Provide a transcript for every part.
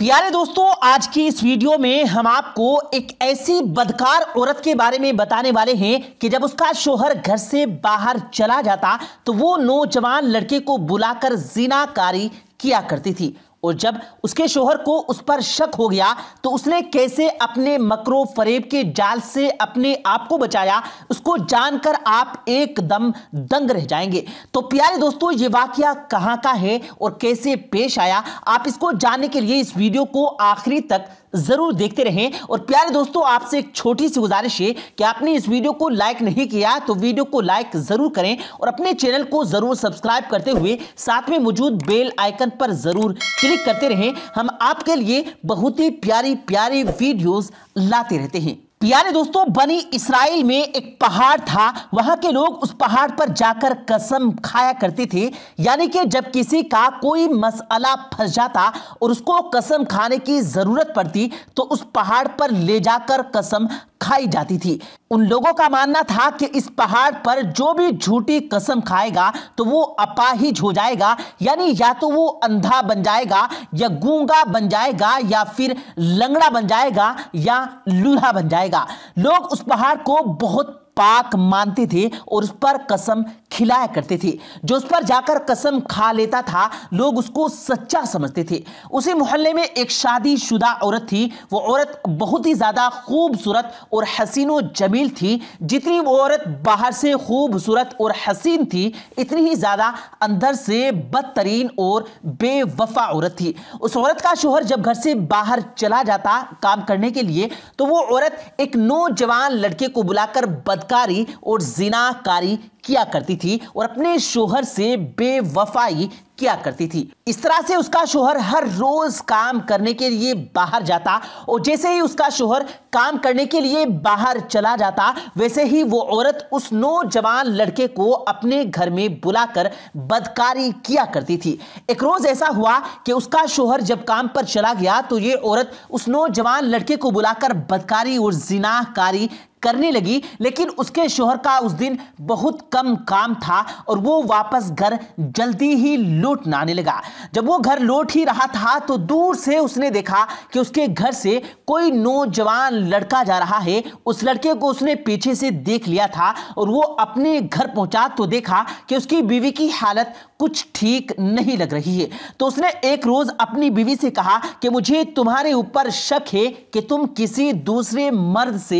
प्यारे दोस्तों आज की इस वीडियो में हम आपको एक ऐसी बदकार औरत के बारे में बताने वाले हैं कि जब उसका शोहर घर से बाहर चला जाता तो वो नौजवान लड़के को बुलाकर जीनाकारी किया करती थी और जब उसके शोहर को उस पर शक हो गया तो उसने कैसे अपने मकरो फरेब के जाल से अपने आप को बचाया उसको जानकर आप एकदम दंग रह जाएंगे तो प्यारे दोस्तों ये वाक्य कहाँ का है और कैसे पेश आया आप इसको जानने के लिए इस वीडियो को आखिरी तक ज़रूर देखते रहें और प्यारे दोस्तों आपसे एक छोटी सी गुजारिश है कि आपने इस वीडियो को लाइक नहीं किया तो वीडियो को लाइक ज़रूर करें और अपने चैनल को ज़रूर सब्सक्राइब करते हुए साथ में मौजूद बेल आइकन पर ज़रूर क्लिक करते रहें हम आपके लिए बहुत ही प्यारी प्यारी वीडियोस लाते रहते हैं प्यारे दोस्तों बनी इसराइल में एक पहाड़ था वहां के लोग उस पहाड़ पर जाकर कसम खाया करते थे यानी कि जब किसी का कोई मसला फंस जाता और उसको कसम खाने की ज़रूरत पड़ती तो उस पहाड़ पर ले जाकर कसम खाई जाती थी उन लोगों का मानना था कि इस पहाड़ पर जो भी झूठी कसम खाएगा तो वो अपाहिज हो जाएगा यानी या तो वो अंधा बन जाएगा या गूंगा बन जाएगा या फिर लंगड़ा बन जाएगा या लूढ़ा बन जाएगा लोग उस पहाड़ को बहुत पाक मानते थे और उस पर कसम खिलाया करते थे जो उस पर जाकर कसम खा लेता था लोग उसको सच्चा समझते थे उसी मोहल्ले में एक शादीशुदा औरत थी वो औरत बहुत ही ज़्यादा खूबसूरत और हसीनो जमील थी जितनी वो औरत बाहर से खूबसूरत और हसीन थी इतनी ही ज़्यादा अंदर से बदतरीन और बेवफा औरत थी उस औरत का शोहर जब घर से बाहर चला जाता काम करने के लिए तो वो औरत एक नौजवान लड़के को बुलाकर बदकारी और जिनाकारी किया करती थी और अपने शोहर से बेवफाई किया करती थी इस तरह से उसका शोहर हर रोज काम करने के लिए बाहर जाता और जैसे ही उसका शोहर काम करने के लिए बाहर चला जाता वैसे ही वो औरत उस नौजवान लड़के को अपने घर में बुलाकर बदकारी किया करती थी एक रोज ऐसा हुआ कि उसका शोहर जब काम पर चला गया तो ये औरत उस नौजवान लड़के को बुलाकर बदकारी और जिनाकारी करने लगी लेकिन उसके शोहर का उस दिन बहुत कम काम था और वो वापस घर जल्दी ही लौटना आने लगा जब वो घर लौट ही रहा था तो दूर से उसने देखा कि उसके घर से कोई नौजवान लड़का जा रहा है उस लड़के को उसने पीछे से देख लिया था और वो अपने घर पहुंचा तो देखा कि उसकी बीवी की हालत कुछ ठीक नहीं लग रही है तो उसने एक रोज़ अपनी बीवी से कहा कि मुझे तुम्हारे ऊपर शक है कि तुम किसी दूसरे मर्द से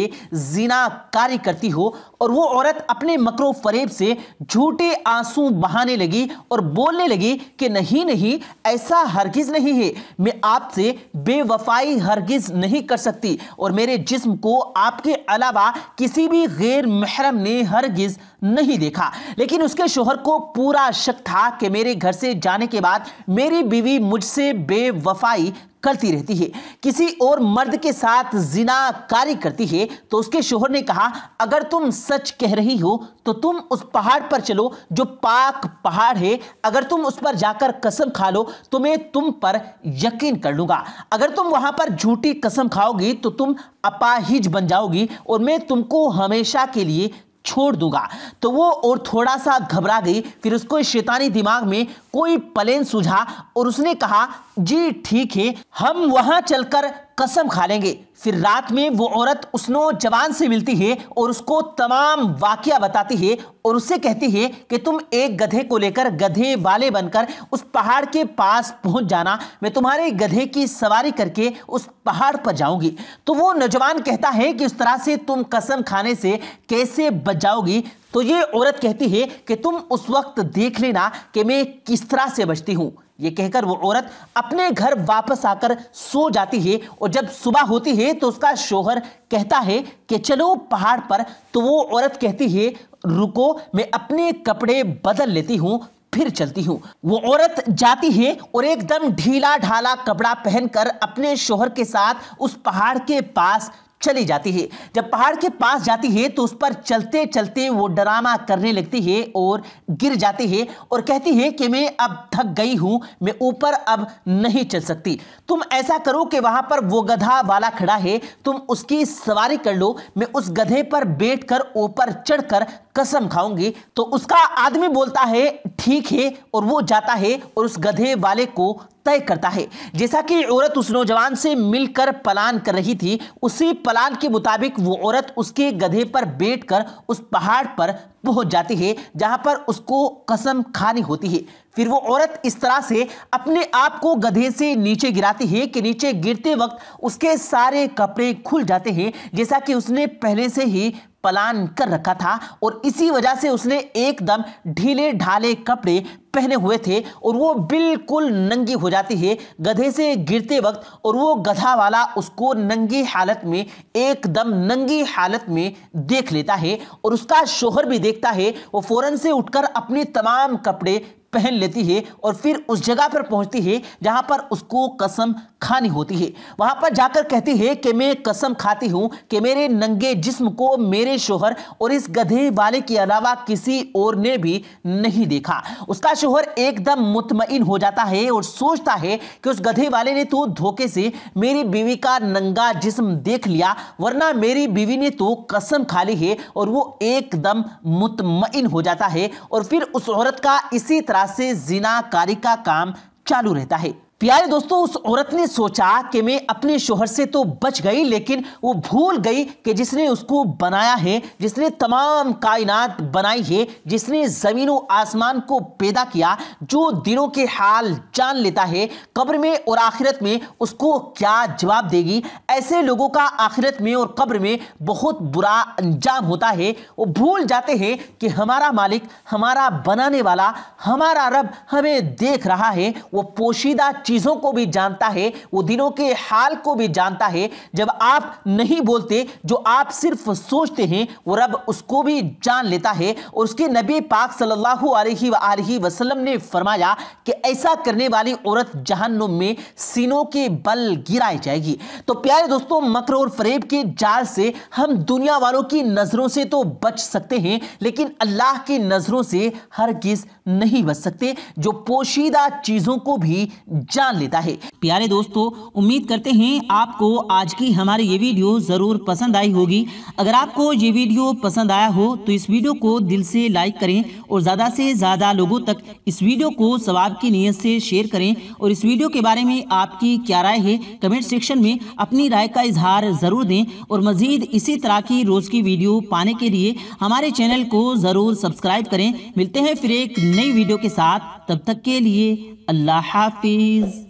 जीना कार्य करती हो और वो औरत अपने मकरो फरेब से झूठे आंसू बहाने लगी और बोलने लगी कि नहीं नहीं ऐसा हरगिज़ नहीं है मैं आपसे बेवफाई हरगिज़ नहीं कर सकती और मेरे जिस्म को आपके अलावा किसी भी गैर महरम ने हरगिज़ नहीं देखा लेकिन उसके शोहर को पूरा शक था कि मेरे घर से जाने के बाद मेरी बीवी मुझसे बेवफाई करती रहती है किसी और मर्द के साथ जिना कार्य करती है तो उसके शोहर ने कहा अगर तुम सच कह रही हो तो तुम उस पहाड़ पर चलो जो पाक पहाड़ है अगर तुम उस पर जाकर कसम खा लो तो मैं तुम पर यकीन कर लूंगा अगर तुम वहां पर झूठी कसम खाओगी तो तुम अपाहिज बन जाओगी और मैं तुमको हमेशा के लिए छोड़ दूंगा तो वो और थोड़ा सा घबरा गई फिर उसको शैतानी दिमाग में कोई प्लेन सुझा और उसने कहा जी ठीक है हम वहां चलकर कसम खा लेंगे फिर रात में वो औरत उस नौजवान जवान से मिलती है और उसको तमाम वाक्य बताती है और उससे कहती है कि तुम एक गधे को लेकर गधे वाले बनकर उस पहाड़ के पास पहुंच जाना मैं तुम्हारे गधे की सवारी करके उस पहाड़ पर जाऊंगी तो वो नौजवान कहता है कि उस तरह से तुम कसम खाने से कैसे बच जाओगी तो ये औरत कहती है कि तुम उस वक्त देख लेना कि मैं किस तरह से बचती हूँ ये कहकर वो औरत अपने घर वापस आकर सो जाती है और जब सुबह होती है तो उसका शोहर कहता है कि चलो पहाड़ पर तो वो औरत कहती है रुको मैं अपने कपड़े बदल लेती हूँ फिर चलती हूँ वो औरत जाती है और एकदम ढीला ढाला कपड़ा पहनकर अपने शोहर के साथ उस पहाड़ के पास चली जाती है जब पहाड़ के पास जाती है तो उस पर चलते चलते वो ड्रामा करने लगती है और गिर जाती है और कहती है कि मैं अब थक गई हूं मैं ऊपर अब नहीं चल सकती तुम ऐसा करो कि वहां पर वो गधा वाला खड़ा है तुम उसकी सवारी कर लो मैं उस गधे पर बैठ कर ऊपर चढ़कर कसम खाऊंगी तो उसका आदमी बोलता है ठीक है और वो जाता है और उस गधे वाले को तय करता है जैसा कि औरत उस नौजवान से मिलकर पलान कर रही थी उसी पलान के मुताबिक वो औरत उसके गधे पर बैठकर उस पहाड़ पर पहुंच जाती है जहां पर उसको कसम खानी होती है फिर वो औरत इस तरह से अपने आप को गधे से नीचे गिराती है कि नीचे गिरते वक्त उसके सारे कपड़े खुल जाते हैं जैसा कि उसने पहले से ही प्लान कर रखा था और इसी वजह से उसने एकदम ढीले ढाले कपड़े पहने हुए थे और वो बिल्कुल नंगी हो जाती है गधे से गिरते वक्त और वो गधा वाला उसको नंगी हालत में एकदम नंगी हालत में देख लेता है और उसका शोहर भी देखता है वो फ़ौरन से उठकर अपने तमाम कपड़े पहन लेती है और फिर उस जगह पर पहुंचती है जहां पर उसको कसम खानी होती है वहां पर जाकर कहती है कि मैं कसम खाती हूं कि मेरे नंगे जिस्म को मेरे शोहर और इस गधे वाले के अलावा किसी और ने भी नहीं देखा उसका शोहर एकदम मुतमिन हो जाता है और सोचता है कि उस गधे वाले ने तो धोखे से मेरी बीवी का नंगा जिस्म देख लिया वरना मेरी बीवी ने तो कसम खा ली है और वो एकदम मुतमिन हो जाता है और फिर उस औरत का इसी तरह तरह से कारी का काम चालू रहता है प्यारे दोस्तों उस औरत ने सोचा कि मैं अपने शोहर से तो बच गई लेकिन वो भूल गई कि जिसने उसको बनाया है जिसने तमाम कायनात बनाई है जिसने जमीन ज़मीनों आसमान को पैदा किया जो दिनों के हाल जान लेता है कब्र में और आखिरत में उसको क्या जवाब देगी ऐसे लोगों का आखिरत में और कब्र में बहुत बुरा अंजाम होता है वो भूल जाते हैं कि हमारा मालिक हमारा बनाने वाला हमारा रब हमें देख रहा है वो पोशीदा चीज़ों को भी जानता है वो दिनों के हाल को भी जानता है जब आप नहीं बोलते जो आप सिर्फ सोचते हैं वो रब उसको भी जान लेता है और उसके नबी पाक सल्लल्लाहु अलैहि वसल्लम ने फरमाया कि ऐसा करने वाली औरत जहन्नुम में सीनों के बल गिराई जाएगी तो प्यारे है दोस्तों मकर और फरेब के जाल से हम दुनिया वालों की नजरों से तो बच सकते हैं लेकिन अल्लाह की नजरों से हर किस नहीं बच सकते जो पोशीदा चीज़ों को भी जान लेता है प्यारे दोस्तों उम्मीद करते हैं आपको आज की हमारी ये वीडियो ज़रूर पसंद आई होगी अगर आपको ये वीडियो पसंद आया हो तो इस वीडियो को दिल से लाइक करें और ज़्यादा से ज़्यादा लोगों तक इस वीडियो को सवाब की नीयत से शेयर करें और इस वीडियो के बारे में आपकी क्या राय है कमेंट सेक्शन में अपनी राय का इजहार ज़रूर दें और मज़ीद इसी तरह की रोज़ की वीडियो पाने के लिए हमारे चैनल को ज़रूर सब्सक्राइब करें मिलते हैं फिर एक नई वीडियो के साथ तब तक के लिए अल्लाह हाफिज़